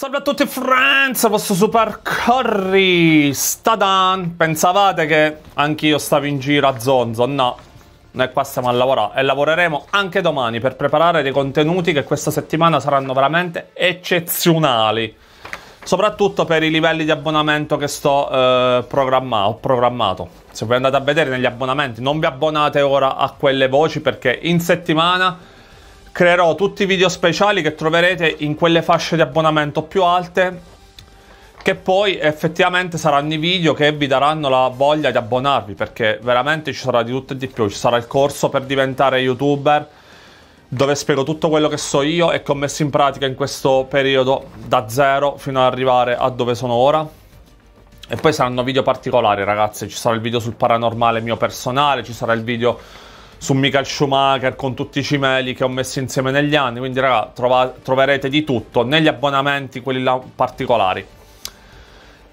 Salve a tutti Friends, Questo Super Curry Stadan Pensavate che anch'io stavo in giro a zonzo? No Noi qua stiamo a lavorare e lavoreremo anche domani Per preparare dei contenuti che questa settimana saranno veramente eccezionali Soprattutto per i livelli di abbonamento che sto eh, programma ho programmato Se voi andate a vedere negli abbonamenti non vi abbonate ora a quelle voci Perché in settimana creerò tutti i video speciali che troverete in quelle fasce di abbonamento più alte che poi effettivamente saranno i video che vi daranno la voglia di abbonarvi perché veramente ci sarà di tutto e di più, ci sarà il corso per diventare youtuber dove spiego tutto quello che so io e che ho messo in pratica in questo periodo da zero fino ad arrivare a dove sono ora. E poi saranno video particolari ragazzi, ci sarà il video sul paranormale mio personale, ci sarà il video su Michael Schumacher con tutti i cimeli che ho messo insieme negli anni, quindi raga trova, troverete di tutto negli abbonamenti, quelli là particolari.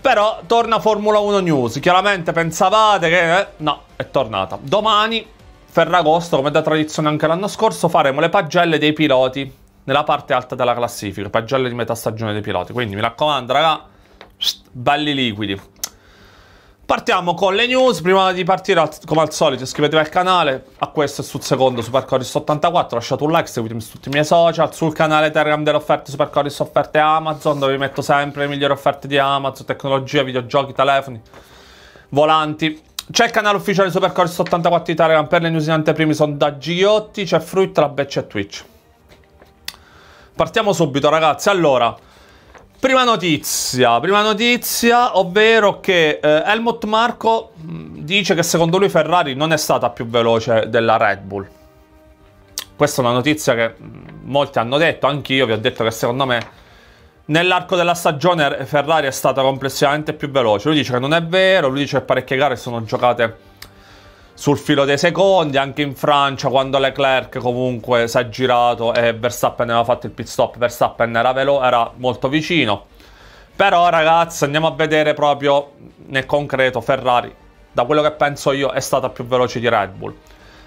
Però torna Formula 1 News, chiaramente pensavate che... Eh, no, è tornata. Domani, Ferragosto, come da tradizione anche l'anno scorso, faremo le pagelle dei piloti nella parte alta della classifica, pagelle di metà stagione dei piloti, quindi mi raccomando raga, belli liquidi. Partiamo con le news, prima di partire come al solito iscrivetevi al canale, a questo e sul secondo SuperCorris84, lasciate un like, seguitemi su tutti i miei social, sul canale Telegram delle offerte SuperCorris offerte Amazon dove vi metto sempre le migliori offerte di Amazon, tecnologia, videogiochi, telefoni, volanti. C'è il canale ufficiale SuperCorris84 di Telegram per le news in anteprimi, sondaggi Iotti, c'è Fruit, la Beccia e Twitch. Partiamo subito ragazzi, allora... Prima notizia, prima notizia, ovvero che eh, Helmut Marco mm, dice che secondo lui Ferrari non è stata più veloce della Red Bull. Questa è una notizia che mm, molti hanno detto, anch'io vi ho detto che secondo me nell'arco della stagione Ferrari è stata complessivamente più veloce. Lui dice che non è vero, lui dice che parecchie gare sono giocate sul filo dei secondi, anche in Francia quando Leclerc comunque si è girato e Verstappen aveva fatto il pit stop, Verstappen era, velo- era molto vicino. Però ragazzi andiamo a vedere proprio nel concreto Ferrari, da quello che penso io è stata più veloce di Red Bull.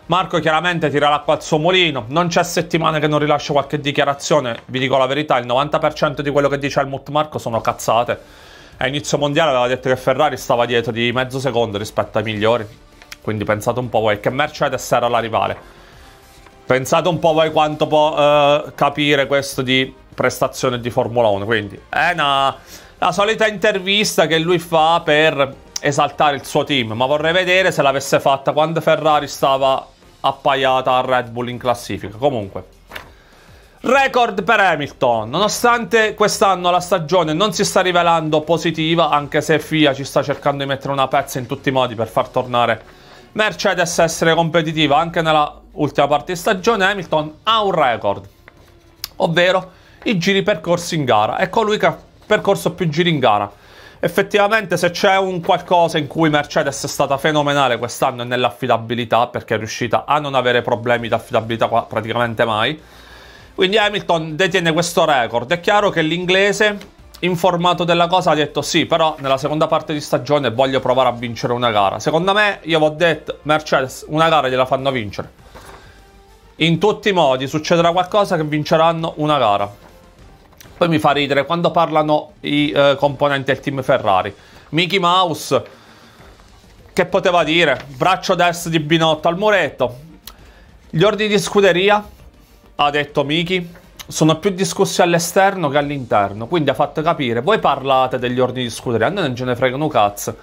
Marco chiaramente tira l'acqua al suo mulino, non c'è settimana che non rilascia qualche dichiarazione, vi dico la verità, il 90% di quello che dice Helmut Marco sono cazzate. A inizio mondiale aveva detto che Ferrari stava dietro di mezzo secondo rispetto ai migliori, quindi pensate un po' voi, che Mercedes era la rivale. Pensate un po' voi quanto può eh, capire questo di prestazione di Formula 1. Quindi è eh, una, la solita intervista che lui fa per esaltare il suo team. Ma vorrei vedere se l'avesse fatta quando Ferrari stava appaiata a Red Bull in classifica. Comunque. Record per Hamilton, nonostante quest'anno la stagione non si sta rivelando positiva, anche se FIA ci sta cercando di mettere una pezza in tutti i modi per far tornare Mercedes essere competitiva anche nella ultima parte di stagione, Hamilton ha un record, ovvero i giri percorsi in gara. È colui che ha percorso più giri in gara. Effettivamente, se c'è un qualcosa in cui Mercedes è stata fenomenale quest'anno è nell'affidabilità, perché è riuscita a non avere problemi di affidabilità praticamente mai. Quindi Hamilton detiene questo record. È chiaro che l'inglese informato della cosa ha detto sì, però nella seconda parte di stagione voglio provare a vincere una gara. Secondo me, io vi ho detto, Mercedes, una gara gliela fanno vincere. In tutti i modi succederà qualcosa che vinceranno una gara. Poi mi fa ridere quando parlano i eh, componenti del team Ferrari. Mickey Mouse, che poteva dire? Braccio destro di Binotto al muretto. Gli ordini di scuderia, ha detto Mickey sono più discussi all'esterno che all'interno, quindi ha fatto capire, voi parlate degli ordini di scuderia, a noi non ce ne fregano cazzo.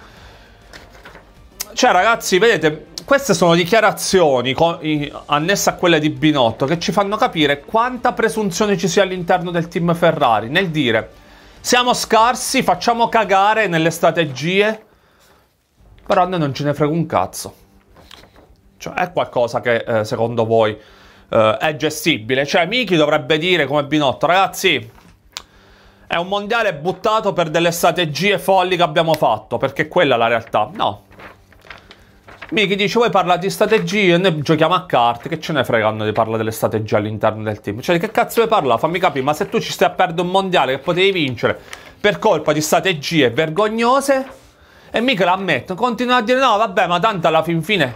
Cioè ragazzi, vedete, queste sono dichiarazioni annesse a quelle di Binotto che ci fanno capire quanta presunzione ci sia all'interno del team Ferrari nel dire siamo scarsi, facciamo cagare nelle strategie, però a noi non ce ne frega un cazzo. Cioè, è qualcosa che eh, secondo voi eh, è gestibile. Cioè, Miki dovrebbe dire come Binotto, ragazzi, è un mondiale buttato per delle strategie folli che abbiamo fatto, perché quella è la realtà. No. Miki dice, voi parlate di strategie, noi giochiamo a carte, che ce ne fregano di parlare delle strategie all'interno del team? Cioè, di che cazzo vuoi parlare? Fammi capire, ma se tu ci stai a perdere un mondiale che potevi vincere per colpa di strategie vergognose... E mica l'ammetto, continua a dire no, vabbè, ma tanto alla fin fine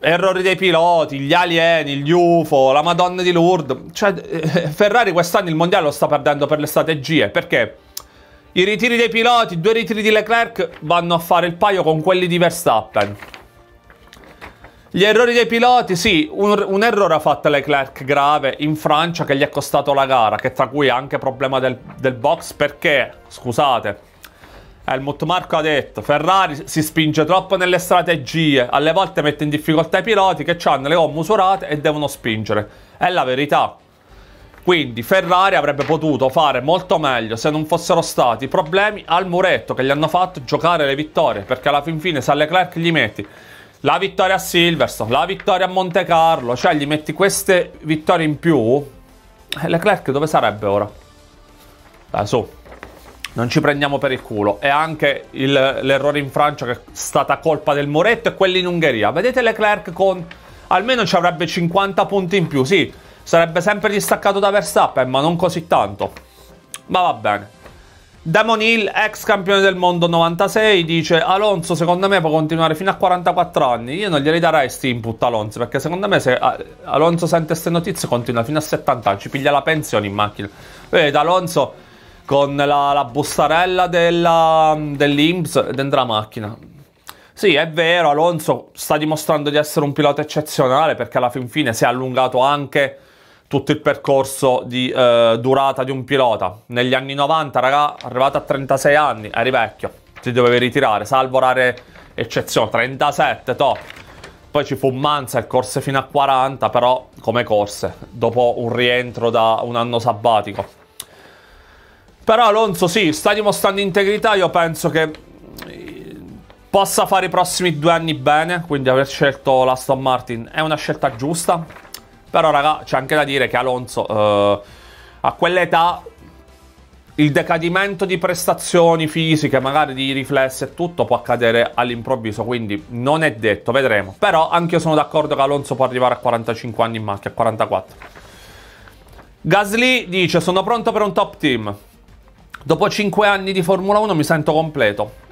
errori dei piloti, gli alieni, gli UFO, la Madonna di Lourdes. Cioè, eh, Ferrari quest'anno il mondiale lo sta perdendo per le strategie, perché i ritiri dei piloti, due ritiri di Leclerc vanno a fare il paio con quelli di Verstappen. Gli errori dei piloti, sì, un, un errore ha fatto Leclerc grave in Francia che gli è costato la gara, che tra cui anche problema del, del box perché, scusate, eh, il Marco ha detto Ferrari si spinge troppo nelle strategie, alle volte mette in difficoltà i piloti che hanno le gomme usurate e devono spingere. È la verità. Quindi Ferrari avrebbe potuto fare molto meglio se non fossero stati problemi al muretto che gli hanno fatto giocare le vittorie, perché alla fin fine se a Leclerc gli metti la vittoria a Silverstone, la vittoria a Monte Carlo, cioè gli metti queste vittorie in più, eh, Leclerc dove sarebbe ora? Dai, su non ci prendiamo per il culo. E anche il, l'errore in Francia che è stata colpa del Moretto e quelli in Ungheria. Vedete Leclerc con almeno ci avrebbe 50 punti in più, sì. Sarebbe sempre distaccato da Verstappen, ma non così tanto. Ma va bene. Damon Hill, ex campione del mondo 96, dice Alonso secondo me può continuare fino a 44 anni. Io non gli darei questi input Alonso, perché secondo me se ah, Alonso sente queste notizie continua fino a 70 anni, ci piglia la pensione in macchina. Vedete Alonso con la, la bossarella dell'Inps dentro la macchina. Sì, è vero, Alonso sta dimostrando di essere un pilota eccezionale perché alla fin fine si è allungato anche tutto il percorso di eh, durata di un pilota. Negli anni 90, raga, arrivato a 36 anni, eri vecchio, ti dovevi ritirare, salvo rare eccezioni, 37, top. Poi ci fu e corse fino a 40, però come corse, dopo un rientro da un anno sabbatico. Però Alonso sì, sta dimostrando integrità, io penso che eh, possa fare i prossimi due anni bene, quindi aver scelto l'Aston Martin è una scelta giusta. Però raga, c'è anche da dire che Alonso eh, a quell'età il decadimento di prestazioni fisiche, magari di riflessi e tutto può accadere all'improvviso, quindi non è detto, vedremo. Però anche io sono d'accordo che Alonso può arrivare a 45 anni in macchina, a 44. Gasly dice "Sono pronto per un top team". Dopo 5 anni di Formula 1 mi sento completo.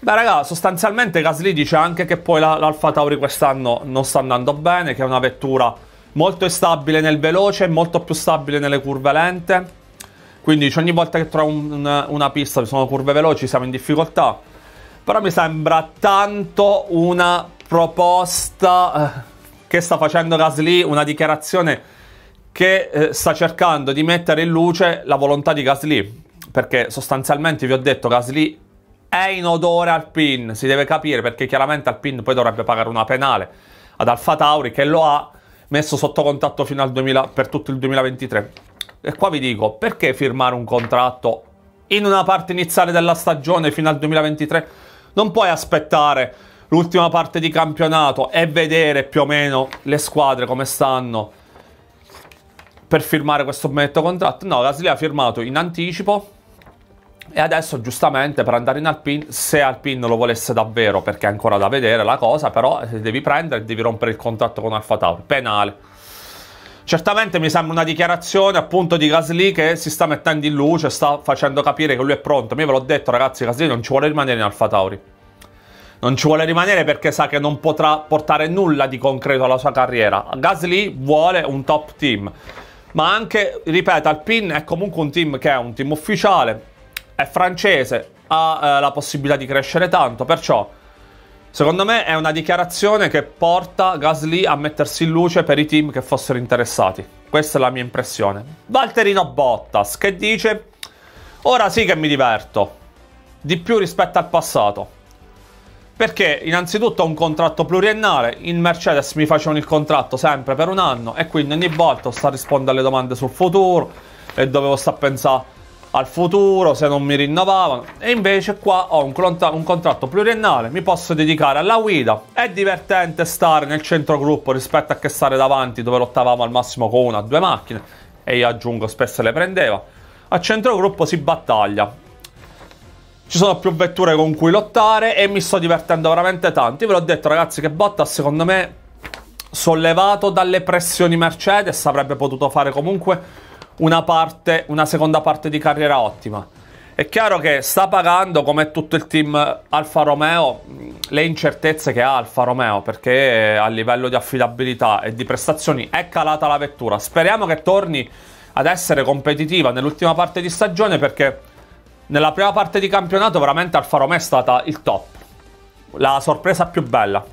Beh raga, sostanzialmente Gasly dice anche che poi l'Alfa Tauri quest'anno non sta andando bene, che è una vettura molto stabile nel veloce, e molto più stabile nelle curve lente. Quindi ogni volta che trovo un, una, una pista, ci sono curve veloci, siamo in difficoltà. Però mi sembra tanto una proposta eh, che sta facendo Gasly, una dichiarazione che eh, sta cercando di mettere in luce la volontà di Gasly perché sostanzialmente vi ho detto che Gasly è odore al pin, si deve capire perché chiaramente al pin poi dovrebbe pagare una penale ad Alfa Tauri che lo ha messo sotto contatto fino al 2000, per tutto il 2023. E qua vi dico, perché firmare un contratto in una parte iniziale della stagione fino al 2023? Non puoi aspettare l'ultima parte di campionato e vedere più o meno le squadre come stanno per firmare questo benedetto contratto. No, Gasly ha firmato in anticipo e adesso giustamente per andare in Alpine, se Alpine lo volesse davvero, perché è ancora da vedere la cosa, però eh, devi prendere, devi rompere il contratto con Alfa Tauri, penale. Certamente mi sembra una dichiarazione appunto di Gasly che si sta mettendo in luce, sta facendo capire che lui è pronto. Io ve l'ho detto ragazzi, Gasly non ci vuole rimanere in Alfa Tauri. Non ci vuole rimanere perché sa che non potrà portare nulla di concreto alla sua carriera. Gasly vuole un top team. Ma anche, ripeto, Alpine è comunque un team che è un team ufficiale, è francese, ha eh, la possibilità di crescere tanto, perciò secondo me è una dichiarazione che porta Gasly a mettersi in luce per i team che fossero interessati. Questa è la mia impressione. Valterino Bottas che dice Ora sì che mi diverto, di più rispetto al passato. Perché innanzitutto ho un contratto pluriennale, in Mercedes mi facevano il contratto sempre per un anno e quindi ogni volta sto a rispondere alle domande sul futuro e dovevo sta a pensare al futuro se non mi rinnovavano e invece qua ho un, contra un, contratto pluriennale mi posso dedicare alla guida è divertente stare nel centro gruppo rispetto a che stare davanti dove lottavamo al massimo con una o due macchine e io aggiungo spesso le prendeva a centro gruppo si battaglia ci sono più vetture con cui lottare e mi sto divertendo veramente tanto io ve l'ho detto ragazzi che Botta secondo me sollevato dalle pressioni Mercedes avrebbe potuto fare comunque una, parte, una seconda parte di carriera ottima. È chiaro che sta pagando, come tutto il team Alfa Romeo, mm, le incertezze che ha Alfa Romeo, perché eh, a livello di affidabilità e di prestazioni è calata la vettura. Speriamo che torni ad essere competitiva nell'ultima parte di stagione, perché nella prima parte di campionato veramente Alfa Romeo è stata il top, la sorpresa più bella.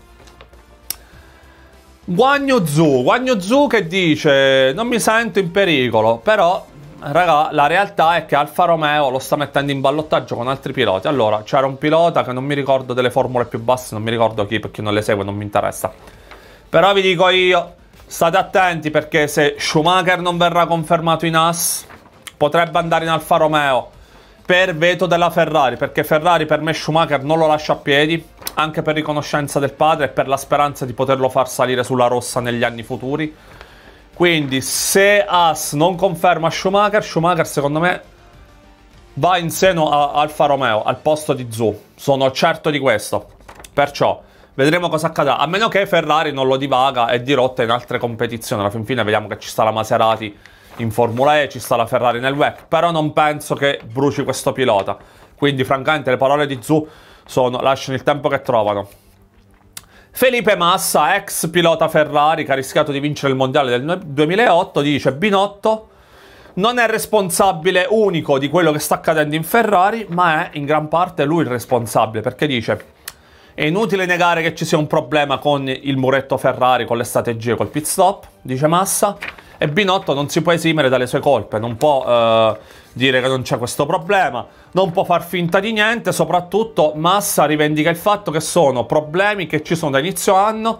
Guagno Zu, Guagno Zoo che dice non mi sento in pericolo, però raga, la realtà è che Alfa Romeo lo sta mettendo in ballottaggio con altri piloti. Allora, c'era un pilota che non mi ricordo delle formule più basse, non mi ricordo chi perché non le segue, non mi interessa. Però vi dico io, state attenti perché se Schumacher non verrà confermato in AS, potrebbe andare in Alfa Romeo per veto della Ferrari, perché Ferrari per me Schumacher non lo lascia a piedi, anche per riconoscenza del padre e per la speranza di poterlo far salire sulla rossa negli anni futuri. Quindi se Haas non conferma Schumacher, Schumacher secondo me va in seno a Alfa Romeo al posto di Zu. Sono certo di questo. Perciò vedremo cosa accadrà. A meno che Ferrari non lo divaga e dirotta in altre competizioni. Alla fin fine vediamo che ci sta la Maserati in Formula E, ci sta la Ferrari nel WEC. Però non penso che bruci questo pilota. Quindi francamente le parole di Zu sono, lasciano il tempo che trovano. Felipe Massa, ex pilota Ferrari, che ha rischiato di vincere il mondiale del 2008, dice Binotto non è responsabile unico di quello che sta accadendo in Ferrari, ma è in gran parte lui il responsabile, perché dice è inutile negare che ci sia un problema con il muretto Ferrari, con le strategie, col pit stop, dice Massa. E Binotto non si può esimere dalle sue colpe, non può eh, dire che non c'è questo problema, non può far finta di niente, soprattutto Massa rivendica il fatto che sono problemi che ci sono da inizio anno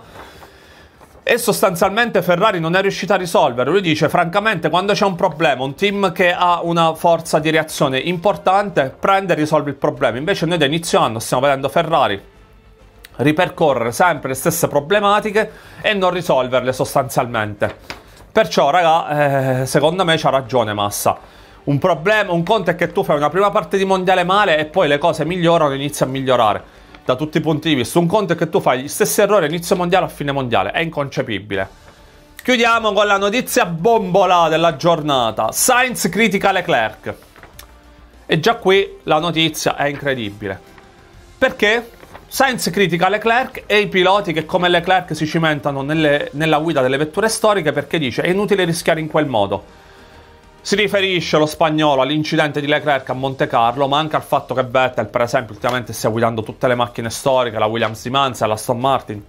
e sostanzialmente Ferrari non è riuscita a risolvere. Lui dice, francamente, quando c'è un problema, un team che ha una forza di reazione importante prende e risolve il problema. Invece noi da inizio anno stiamo vedendo Ferrari ripercorrere sempre le stesse problematiche e non risolverle sostanzialmente. Perciò, raga, eh, secondo me c'ha ragione Massa. Un problema, un conto è che tu fai una prima parte di mondiale male e poi le cose migliorano e inizi a migliorare da tutti i punti di vista. Un conto è che tu fai gli stessi errori inizio mondiale a fine mondiale, è inconcepibile. Chiudiamo con la notizia bombola della giornata. Sainz critica Leclerc. E già qui la notizia è incredibile. Perché? Sainz critica Leclerc e i piloti che come Leclerc si cimentano nelle, nella guida delle vetture storiche perché dice è inutile rischiare in quel modo. Si riferisce lo spagnolo all'incidente di Leclerc a Monte Carlo, ma anche al fatto che Vettel, per esempio, ultimamente stia guidando tutte le macchine storiche, la Williams di Manza, la Aston Martin.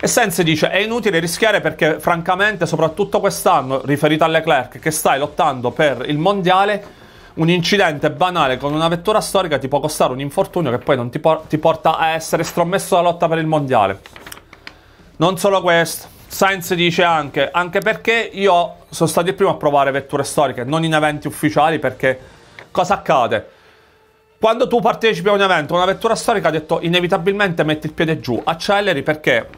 E Sainz dice è inutile rischiare perché francamente, soprattutto quest'anno, riferito a Leclerc, che stai lottando per il mondiale, un incidente banale con una vettura storica ti può costare un infortunio che poi non ti, por ti porta a essere strommesso dalla lotta per il mondiale. Non solo questo. Sainz dice anche, anche perché io sono stato il primo a provare vetture storiche, non in eventi ufficiali, perché cosa accade? Quando tu partecipi a un evento, una vettura storica ha detto inevitabilmente metti il piede giù, acceleri perché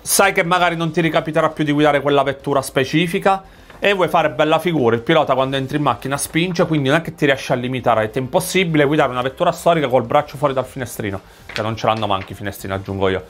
sai che magari non ti ricapiterà più di guidare quella vettura specifica, e vuoi fare bella figura. Il pilota quando entri in macchina spinge, quindi non è che ti riesci a limitare, è impossibile guidare una vettura storica col braccio fuori dal finestrino, che non ce l'hanno manchi i finestrini, aggiungo io.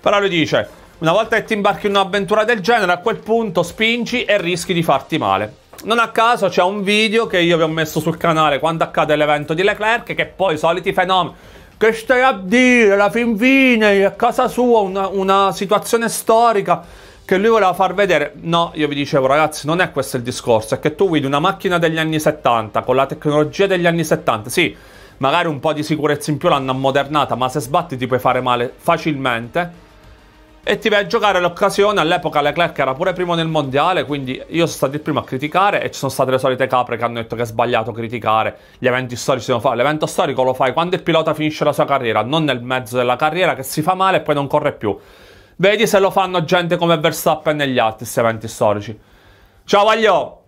Però lui dice, una volta che ti imbarchi in un'avventura del genere, a quel punto spingi e rischi di farti male. Non a caso c'è un video che io vi ho messo sul canale quando accade l'evento di Leclerc, che poi i soliti fenomeni. Che stai a dire? La fin fine, a casa sua, una, una situazione storica che lui voleva far vedere. No, io vi dicevo, ragazzi, non è questo il discorso. È che tu guidi una macchina degli anni 70 con la tecnologia degli anni 70. Sì, magari un po' di sicurezza in più l'hanno ammodernata, ma se sbatti ti puoi fare male facilmente. E ti vai a giocare l'occasione. All'epoca Leclerc era pure primo nel mondiale, quindi io sono stato il primo a criticare. E ci sono state le solite capre che hanno detto che è sbagliato criticare. Gli eventi storici devono fare. L'evento storico lo fai quando il pilota finisce la sua carriera, non nel mezzo della carriera, che si fa male e poi non corre più. Vedi se lo fanno gente come Verstappen e negli altri eventi storici. Ciao Vaglio!